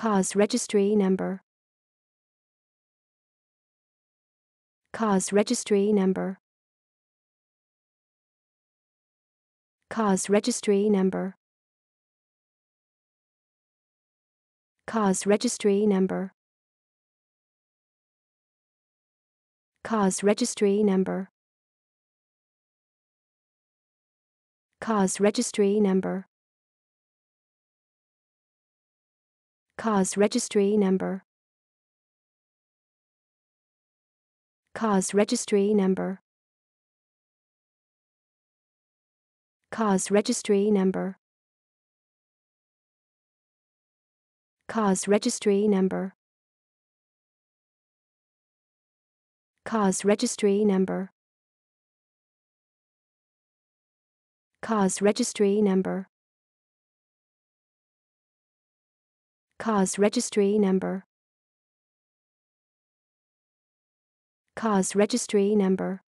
Cause Registry Number Cause Registry Number Cause Registry Number Cause Registry Number Cause Registry Number Cause Registry Number Cause registry number. Cause registry number. Cause registry number. Cause registry number. Cause registry number. Cause registry number. Cause Registry Number Cause Registry Number